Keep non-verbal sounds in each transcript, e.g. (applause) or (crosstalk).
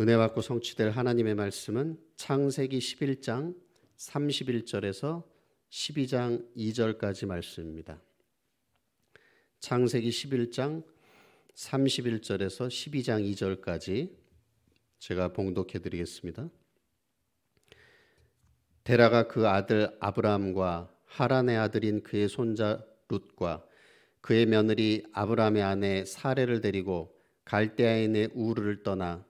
은혜 받고 성취될 하나님의 말씀은 창세기 11장 31절에서 12장 2절까지 말씀입니다. 창세기 11장 31절에서 12장 2절까지 제가 봉독해 드리겠습니다. 데라가 그 아들 아브라함과 하란의 아들인 그의 손자 룻과 그의 며느리 아브라함의 아내 사레를 데리고 갈대아인의 우르를 떠나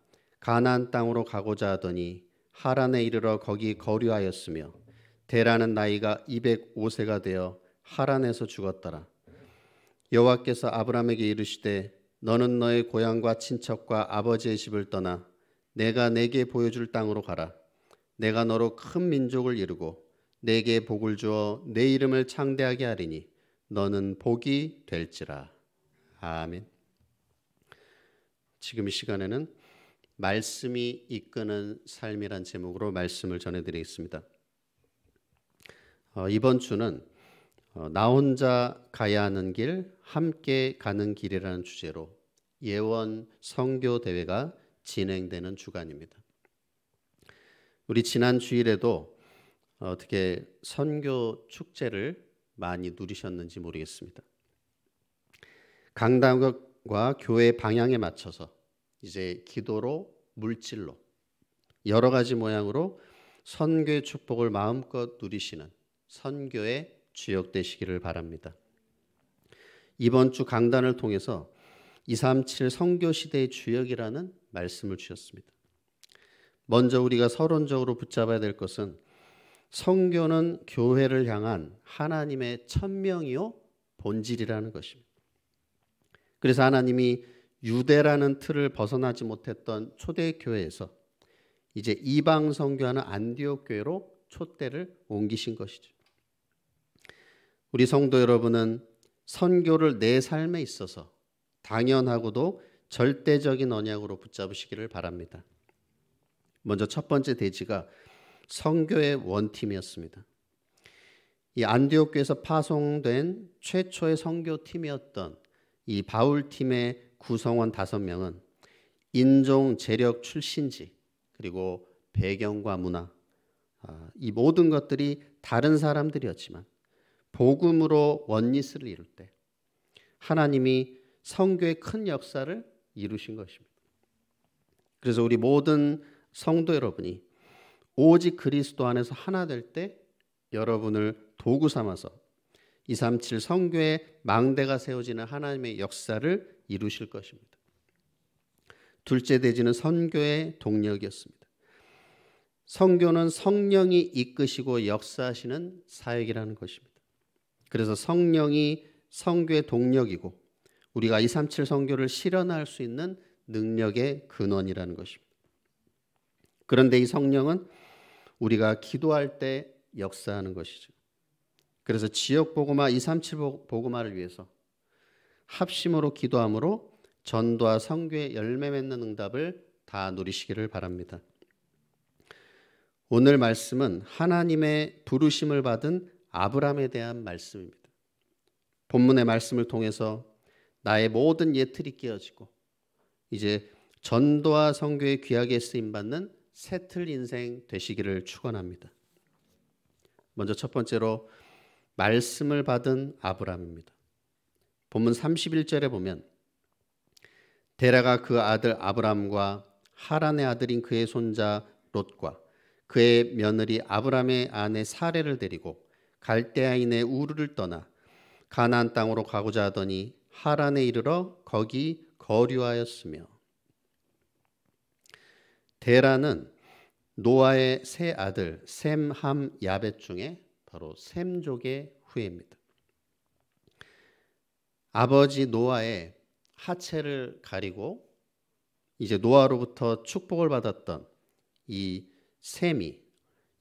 가나안 땅으로 가고자 하더니 하란에 이르러 거기 거류하였으며 대라는 나이가 205세가 되어 하란에서 죽었더라. 여호와께서 아브람에게 이르시되 너는 너의 고향과 친척과 아버지의 집을 떠나 내가 내게 보여줄 땅으로 가라. 내가 너로 큰 민족을 이루고 내게 복을 주어 내 이름을 창대하게 하리니 너는 복이 될지라. 아멘. 지금 이 시간에는 말씀이 이끄는 삶이란 제목으로 말씀을 전해드리겠습니다. 어, 이번 주는 어, 나 혼자 가야 하는 길, 함께 가는 길이라는 주제로 예원 성교 대회가 진행되는 주간입니다. 우리 지난 주일에도 어떻게 선교 축제를 많이 누리셨는지 모르겠습니다. 강당과 교회 방향에 맞춰서 이제 기도로 물질로 여러 가지 모양으로 선교의 축복을 마음껏 누리시는 선교의 주역 되시기를 바랍니다. 이번 주 강단을 통해서 237 선교 시대의 주역이라는 말씀을 주셨습니다. 먼저 우리가 서론적으로 붙잡아야 될 것은 성교는 교회를 향한 하나님의 천명이요 본질이라는 것입니다. 그래서 하나님이 유대라는 틀을 벗어나지 못했던 초대 교회에서 이제 이방 성교하는 안디옥 교회로 촛대를 옮기신 것이죠. 우리 성도 여러분은 선교를 내 삶에 있어서 당연하고도 절대적인 언약으로 붙잡으시기를 바랍니다. 먼저 첫 번째 대지가 선교의 원팀이었습니다. 이 안디옥교에서 파송된 최초의 선교팀이었던 이 바울팀의 구성원 다섯 명은 인종, 재력, 출신지 그리고 배경과 문화 아, 이 모든 것들이 다른 사람들이었지만 복음으로 원리스를 이룰 때 하나님이 성교의 큰 역사를 이루신 것입니다. 그래서 우리 모든 성도 여러분이 오직 그리스도 안에서 하나 될 때 여러분을 도구 삼아서 237 성교의 망대가 세워지는 하나님의 역사를 이루실 것입니다. 둘째 대지는 선교의 동력이었습니다. 선교는 성령이 이끄시고 역사하시는 사역이라는 것입니다. 그래서 성령이 선교의 동력이고 우리가 237 선교를 실현할 수 있는 능력의 근원이라는 것입니다. 그런데 이 성령은 우리가 기도할 때 역사하는 것이죠. 그래서 지역 보고마 237 보고마를 위해서 합심으로 기도함으로 전도와 성교에 열매 맺는 응답을 다 누리시기를 바랍니다. 오늘 말씀은 하나님의 부르심을 받은 아브람에 대한 말씀입니다. 본문의 말씀을 통해서 나의 모든 예틀이 깨어지고 이제 전도와 성교에 귀하게 쓰임 받는 새 틀 인생 되시기를 축원합니다. 먼저 첫 번째로 말씀을 받은 아브람입니다. 본문 31절에 보면 데라가 그 아들 아브람과 하란의 아들인 그의 손자 롯과 그의 며느리 아브람의 아내 사례를 데리고 갈대아인의 우르를 떠나 가나안 땅으로 가고자 하더니 하란에 이르러 거기 거류하였으며 데라는 노아의 세 아들 셈, 함, 야벳 중에 바로 셈족의 후예입니다. 아버지 노아의 하체를 가리고 이제 노아로부터 축복을 받았던 이 셈이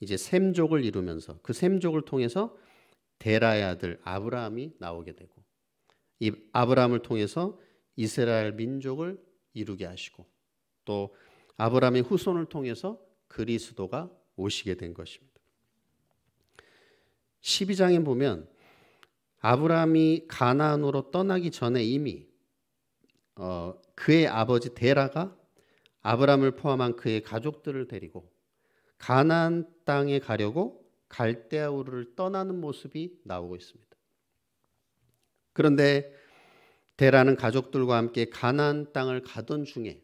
이제 셈족을 이루면서 그 셈족을 통해서 데라의 아들 아브라함이 나오게 되고 이 아브라함을 통해서 이스라엘 민족을 이루게 하시고 또 아브라함의 후손을 통해서 그리스도가 오시게 된 것입니다. 12장에 보면 아브라함이 가나안으로 떠나기 전에 이미 어, 그의 아버지 데라가 아브라함을 포함한 그의 가족들을 데리고 가나안 땅에 가려고 갈대아우를 떠나는 모습이 나오고 있습니다. 그런데 데라는 가족들과 함께 가나안 땅을 가던 중에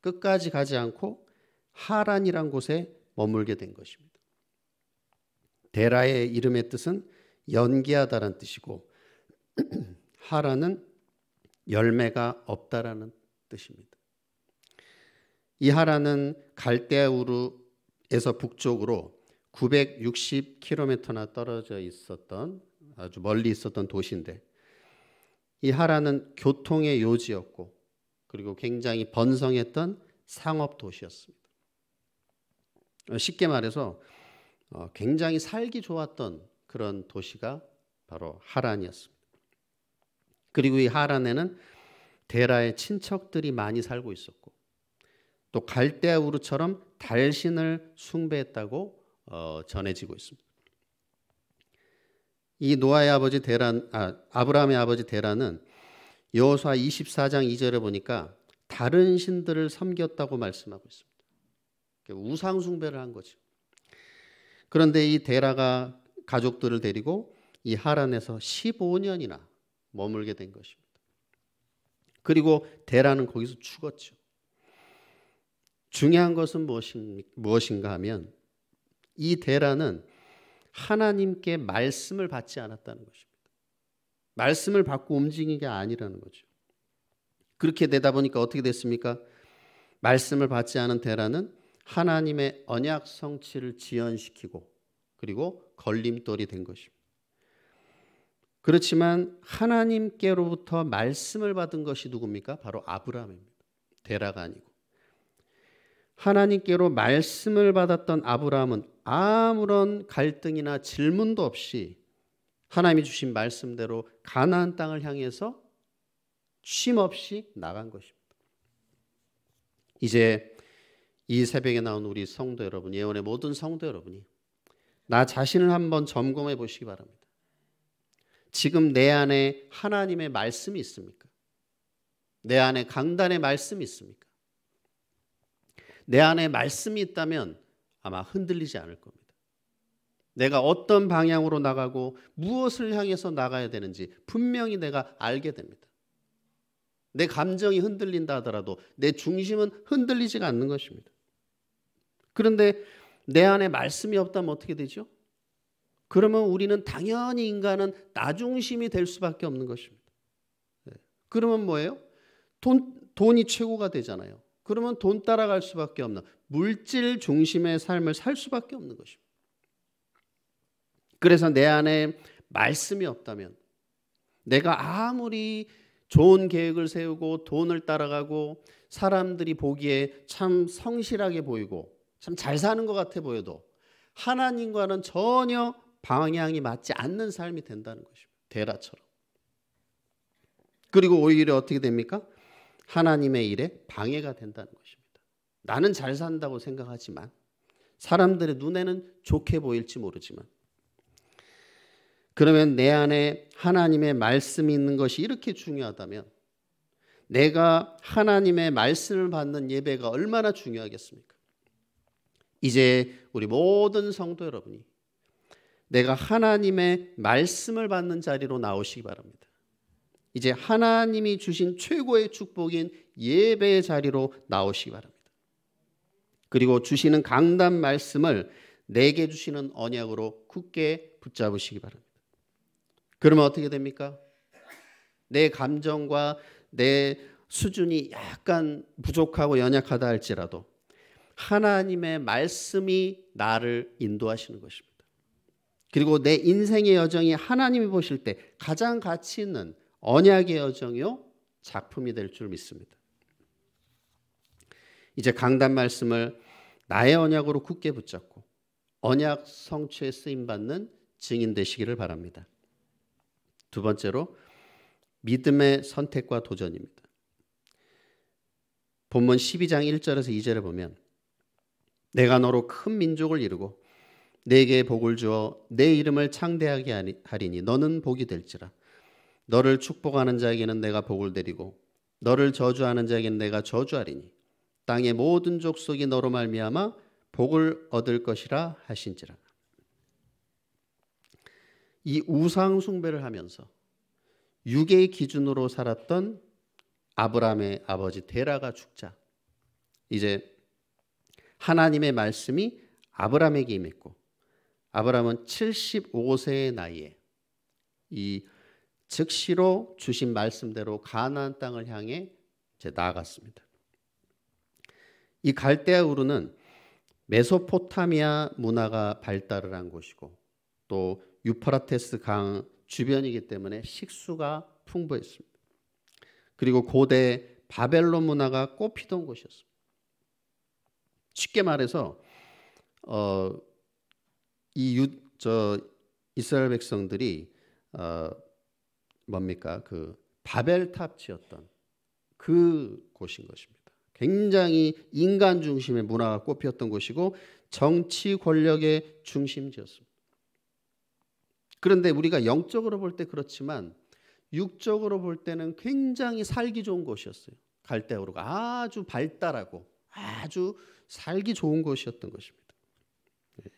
끝까지 가지 않고 하란이란 곳에 머물게 된 것입니다. 데라의 이름의 뜻은 연기하다라는 뜻이고 (clears throat) 하라는 열매가 없다라는 뜻입니다. 이 하라는 갈대우르에서 북쪽으로 960km나 떨어져 있었던 아주 멀리 있었던 도시인데 이 하라는 교통의 요지였고 그리고 굉장히 번성했던 상업 도시였습니다. 쉽게 말해서 어, 굉장히 살기 좋았던 그런 도시가 바로 하란이었습니다. 그리고 이 하란에는 데라의 친척들이 많이 살고 있었고 또 갈대아 우르처럼 달신을 숭배했다고 어, 전해지고 있습니다. 이 노아의 아버지 데란 아, 아브라함의 아버지 데라는 여호수아 24장 2절에 보니까 다른 신들을 섬겼다고 말씀하고 있습니다. 그러니까 우상 숭배를 한 거죠. 그런데 이 데라가 가족들을 데리고 이 하란에서 15년이나 머물게 된 것입니다. 그리고 대라는 거기서 죽었죠. 중요한 것은 무엇인가 하면 이 대라는 하나님께 말씀을 받지 않았다는 것입니다. 말씀을 받고 움직인 게 아니라는 거죠. 그렇게 되다 보니까 어떻게 됐습니까? 말씀을 받지 않은 대라는 하나님의 언약 성취를 지연시키고 그리고 걸림돌이 된 것입니다. 그렇지만 하나님께로부터 말씀을 받은 것이 누굽니까? 바로 아브라함입니다. 데라가 아니고. 하나님께로 말씀을 받았던 아브라함은 아무런 갈등이나 질문도 없이 하나님이 주신 말씀대로 가나안 땅을 향해서 쉼 없이 나간 것입니다. 이제 이 새벽에 나온 우리 성도 여러분, 예언의 모든 성도 여러분이 나 자신을 한번 점검해 보시기 바랍니다. 지금 내 안에 하나님의 말씀이 있습니까? 내 안에 강단의 말씀이 있습니까? 내 안에 말씀이 있다면 아마 흔들리지 않을 겁니다. 내가 어떤 방향으로 나가고 무엇을 향해서 나가야 되는지 분명히 내가 알게 됩니다. 내 감정이 흔들린다 하더라도 내 중심은 흔들리지가 않는 것입니다. 그런데 내 안에 말씀이 없다면 어떻게 되죠? 그러면 우리는 당연히 인간은 나중심이 될 수밖에 없는 것입니다. 네. 그러면 뭐예요? 돈, 돈이 최고가 되잖아요. 그러면 돈 따라갈 수밖에 없는 물질 중심의 삶을 살 수밖에 없는 것입니다. 그래서 내 안에 말씀이 없다면 내가 아무리 좋은 계획을 세우고 돈을 따라가고 사람들이 보기에 참 성실하게 보이고 참잘 사는 것 같아 보여도 하나님과는 전혀 방향이 맞지 않는 삶이 된다는 것입니다. 데라처럼. 그리고 오히려 어떻게 됩니까? 하나님의 일에 방해가 된다는 것입니다. 나는 잘 산다고 생각하지만 사람들의 눈에는 좋게 보일지 모르지만 그러면 내 안에 하나님의 말씀이 있는 것이 이렇게 중요하다면 내가 하나님의 말씀을 받는 예배가 얼마나 중요하겠습니까? 이제 우리 모든 성도 여러분이 내가 하나님의 말씀을 받는 자리로 나오시기 바랍니다. 이제 하나님이 주신 최고의 축복인 예배의 자리로 나오시기 바랍니다. 그리고 주시는 강단 말씀을 내게 주시는 언약으로 굳게 붙잡으시기 바랍니다. 그러면 어떻게 됩니까? 내 감정과 내 수준이 약간 부족하고 연약하다 할지라도 하나님의 말씀이 나를 인도하시는 것입니다. 그리고 내 인생의 여정이 하나님이 보실 때 가장 가치 있는 언약의 여정이요 작품이 될 줄 믿습니다. 이제 강단 말씀을 나의 언약으로 굳게 붙잡고 언약 성취에 쓰임 받는 증인 되시기를 바랍니다. 두 번째로 믿음의 선택과 도전입니다. 본문 12장 1절에서 2절에 보면 내가 너로 큰 민족을 이루고 내게 복을 주어 내 이름을 창대하게 하리니 너는 복이 될지라. 너를 축복하는 자에게는 내가 복을 드리고 너를 저주하는 자에게는 내가 저주하리니 땅의 모든 족속이 너로 말미암아 복을 얻을 것이라 하신지라. 이 우상 숭배를 하면서 유괴의 기준으로 살았던 아브라함의 아버지 데라가 죽자 이제 하나님의 말씀이 아브라함에게 임했고 아브라함은 75세의 나이에 이 즉시로 주신 말씀대로 가나안 땅을 향해 제 나아갔습니다. 이 갈대아 우르는 메소포타미아 문화가 발달을 한 곳이고 또 유프라테스 강 주변이기 때문에 식수가 풍부했습니다. 그리고 고대 바벨론 문화가 꽃피던 곳이었습니다. 쉽게 말해서 어, 이 유, 저 이스라엘 백성들이 어, 뭡니까 그 바벨탑 지였던그 곳인 것입니다. 굉장히 인간 중심의 문화가 꽃피던 곳이고 정치 권력의 중심지였습니다. 그런데 우리가 영적으로 볼 때 그렇지만 육적으로 볼 때는 굉장히 살기 좋은 곳이었어요. 갈대우르가 아주 발달하고 아주 살기 좋은 곳이었던 것입니다. 예.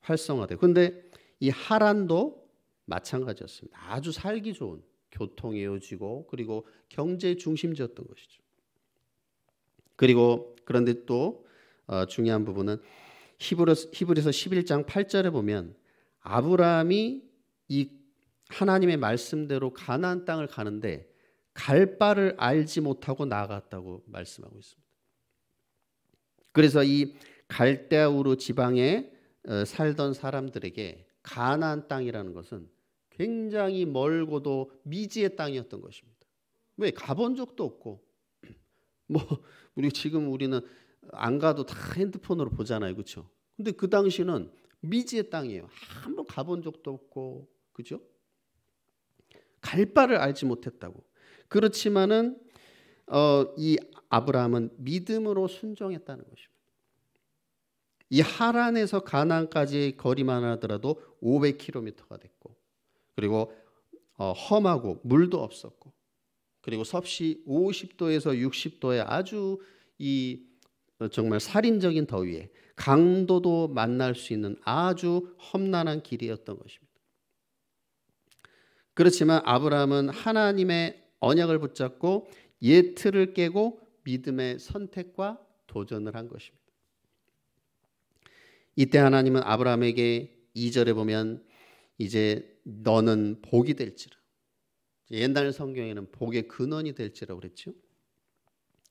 활성화돼. 근데 이 하란도 마찬가지였습니다. 아주 살기 좋은 교통이 어지고 그리고 경제 중심지였던 것이죠. 그리고 그런데 또 어, 중요한 부분은 히브리서, 히브리서 11장 8절에 보면 아브라함이 이 하나님의 말씀대로 가나안 땅을 가는데 갈 바를 알지 못하고 나갔다고 말씀하고 있습니다. 그래서 이 갈대우르 아 지방에 어, 살던 사람들에게 가나안 땅이라는 것은 굉장히 멀고도 미지의 땅이었던 것입니다. 왜 가본 적도 없고 (clears throat) 뭐 우리 지금 우리는 안 가도 다 핸드폰으로 보잖아요, 그렇죠? 근데 그 당시는 미지의 땅이에요. 한 번 가본 적도 없고, 그죠? 갈 바를 알지 못했다고. 그렇지만은 어, 이 아브라함은 믿음으로 순종했다는 것입니다. 이 하란에서 가난까지 거리만 하더라도 500km가 됐고 그리고 어, 험하고 물도 없었고 그리고 섭씨 50도에서 60도의 아주 이 어, 정말 살인적인 더위에 강도도 만날 수 있는 아주 험난한 길이었던 것입니다. 그렇지만 아브라함은 하나님의 언약을 붙잡고 예 틀을 깨고 믿음의 선택과 도전을 한 것입니다. 이때 하나님은 아브라함에게 2절에 보면 이제 너는 복이 될지라. 옛날 성경에는 복의 근원이 될지라 그랬죠.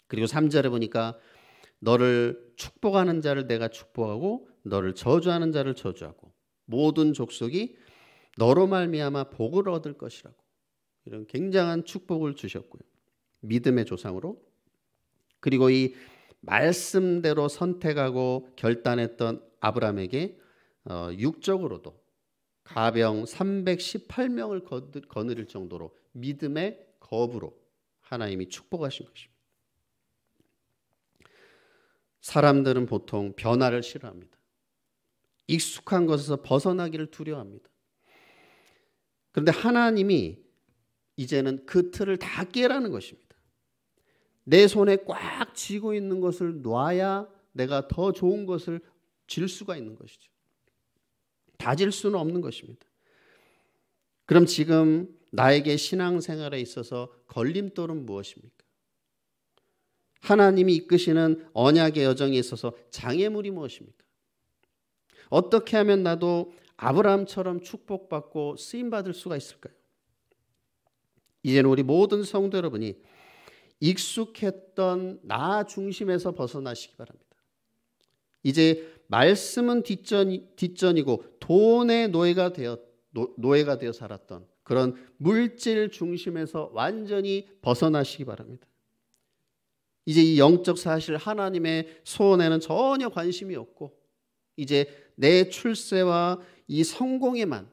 그리고 3절에 보니까 너를 축복하는 자를 내가 축복하고 너를 저주하는 자를 저주하고 모든 족속이 너로 말미암아 복을 얻을 것이라고 이런 굉장한 축복을 주셨고요. 믿음의 조상으로 그리고 이 말씀대로 선택하고 결단했던 아브라함에게 어, 육적으로도 가병 318명을 거느릴 정도로 믿음의 거부로 하나님이 축복하신 것입니다. 사람들은 보통 변화를 싫어합니다. 익숙한 것에서 벗어나기를 두려워합니다. 그런데 하나님이 이제는 그 틀을 다 깨라는 것입니다. 내 손에 꽉 쥐고 있는 것을 놔야 내가 더 좋은 것을 질 수가 있는 것이죠. 다질 수는 없는 것입니다. 그럼 지금 나에게 신앙생활에 있어서 걸림돌은 무엇입니까? 하나님이 이끄시는 언약의 여정에 있어서 장애물이 무엇입니까? 어떻게 하면 나도 아브라함처럼 축복받고 쓰임 받을 수가 있을까요? 이제는 우리 모든 성도 여러분이 익숙했던 나 중심에서 벗어나시기 바랍니다. 이제 말씀은 뒷전, 뒷전이고 돈의 노예가 되어 노예가 되어 살았던 그런 물질 중심에서 완전히 벗어나시기 바랍니다. 이제 이 영적 사실 하나님의 소원에는 전혀 관심이 없고 이제 내 출세와 이 성공에만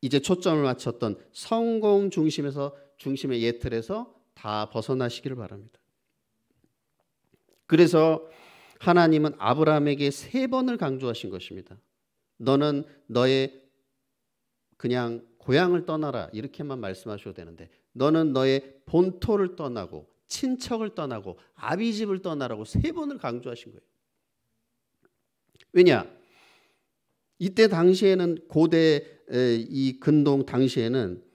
이제 초점을 맞췄던 성공 중심에서 중심의 예틀에서 다 벗어나시기를 바랍니다. 그래서 하나님은 아브라함에게 세 번을 강조하신 것입니다. 너는 너의 그냥 고향을 떠나라 이렇게만 말씀하셔도 되는데 너는 너의 본토를 떠나고 친척을 떠나고 아비 집을 떠나라고 세 번을 강조하신 거예요. 왜냐? 이때 당시에는 고대 이 근동 당시에는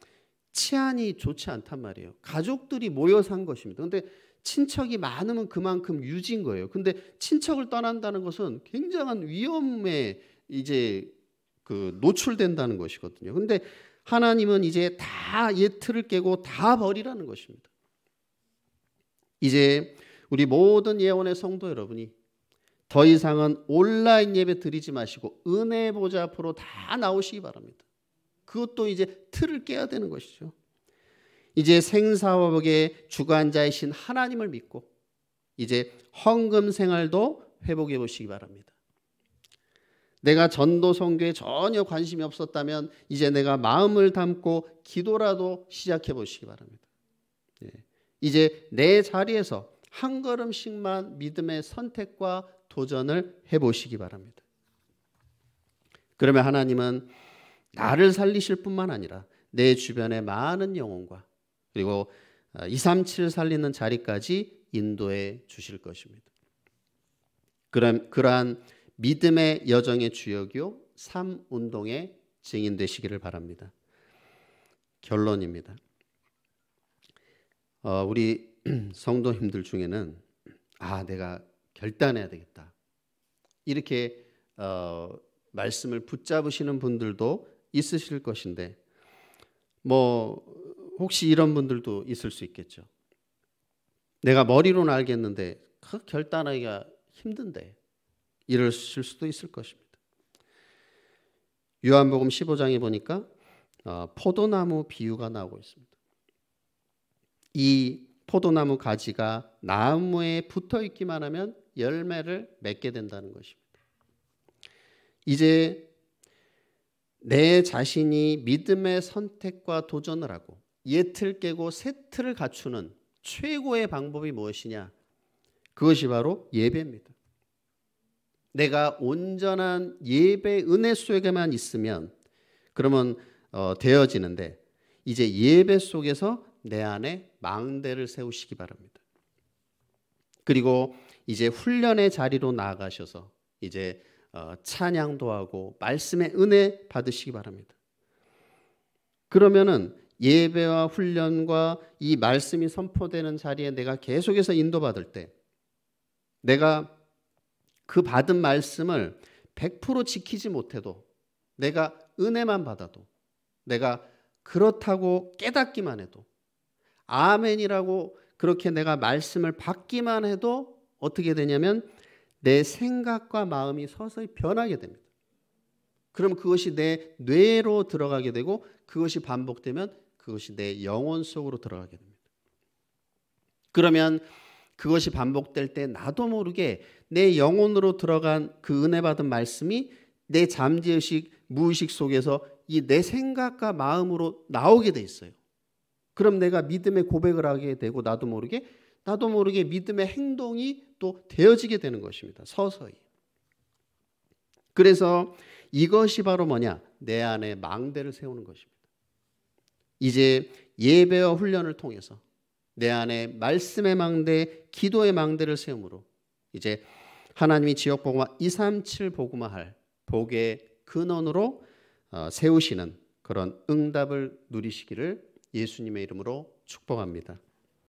치안이 좋지 않단 말이에요. 가족들이 모여산 것입니다. 근데 친척이 많으면 그만큼 유진 거예요. 근데 친척을 떠난다는 것은 굉장한 위험에 이제 그 노출된다는 것이거든요. 근데 하나님은 이제 다 예틀을 깨고 다 버리라는 것입니다. 이제 우리 모든 예언의 성도 여러분이 더 이상은 온라인 예배 드리지 마시고 은혜 보좌 앞으로 다 나오시기 바랍니다. 그것도 이제 틀을 깨야 되는 것이죠. 이제 생사업의 주관자이신 하나님을 믿고 이제 헌금 생활도 회복해 보시기 바랍니다. 내가 전도 선교에 전혀 관심이 없었다면 이제 내가 마음을 담고 기도라도 시작해 보시기 바랍니다. 예. 이제 내 자리에서 한 걸음씩만 믿음의 선택과 도전을 해 보시기 바랍니다. 그러면 하나님은 예. 나를 살리실 뿐만 아니라 내 주변의 많은 영혼과 그리고 237 어, 살리는 자리까지 인도해 주실 것입니다. 그런 그러한 믿음의 여정의 주역이요 삶 운동의 증인 되시기를 바랍니다. 결론입니다. 어, 우리 (clears throat) 성도님들 중에는 아 내가 결단해야 되겠다 이렇게 어, 말씀을 붙잡으시는 분들도 있으실 것인데 뭐 혹시 이런 분들도 있을 수 있겠죠. 내가 머리로는 알겠는데 그 결단하기가 힘든데 이러실 수도 있을 것입니다. 요한복음 15장에 보니까 어, 포도나무 비유가 나오고 있습니다. 이 포도나무 가지가 나무에 붙어 있기만 하면 열매를 맺게 된다는 것입니다. 이제 내 자신이 믿음의 선택과 도전을 하고 예틀 깨고 세 틀을 갖추는 최고의 방법이 무엇이냐? 그것이 바로 예배입니다. 내가 온전한 예배 은혜 속에만 있으면 그러면 어, 되어지는데 이제 예배 속에서 내 안에 망대를 세우시기 바랍니다. 그리고 이제 훈련의 자리로 나아가셔서 이제 어, 찬양도 하고 말씀의 은혜 받으시기 바랍니다. 그러면은 예배와 훈련과 이 말씀이 선포되는 자리에 내가 계속해서 인도받을 때 내가 그 받은 말씀을 100% 지키지 못해도 내가 은혜만 받아도 내가 그렇다고 깨닫기만 해도 아멘이라고 그렇게 내가 말씀을 받기만 해도 어떻게 되냐면 내 생각과 마음이 서서히 변하게 됩니다. 그럼 그것이 내 뇌로 들어가게 되고 그것이 반복되면 그것이 내 영혼 속으로 들어가게 됩니다. 그러면 그것이 반복될 때 나도 모르게 내 영혼으로 들어간 그 은혜 받은 말씀이 내 잠재의식, 무의식 속에서 이 내 생각과 마음으로 나오게 돼 있어요. 그럼 내가 믿음의 고백을 하게 되고 나도 모르게 나도 모르게 믿음의 행동이 또 되어지게 되는 것입니다. 서서히. 그래서 이것이 바로 뭐냐? 내 안에 망대를 세우는 것입니다. 이제 예배와 훈련을 통해서 내 안에 말씀의 망대, 기도의 망대를 세우므로 이제 하나님이 지역 복음화 237 복음화할 복의 근원으로 어, 세우시는 그런 응답을 누리시기를 예수님의 이름으로 축복합니다.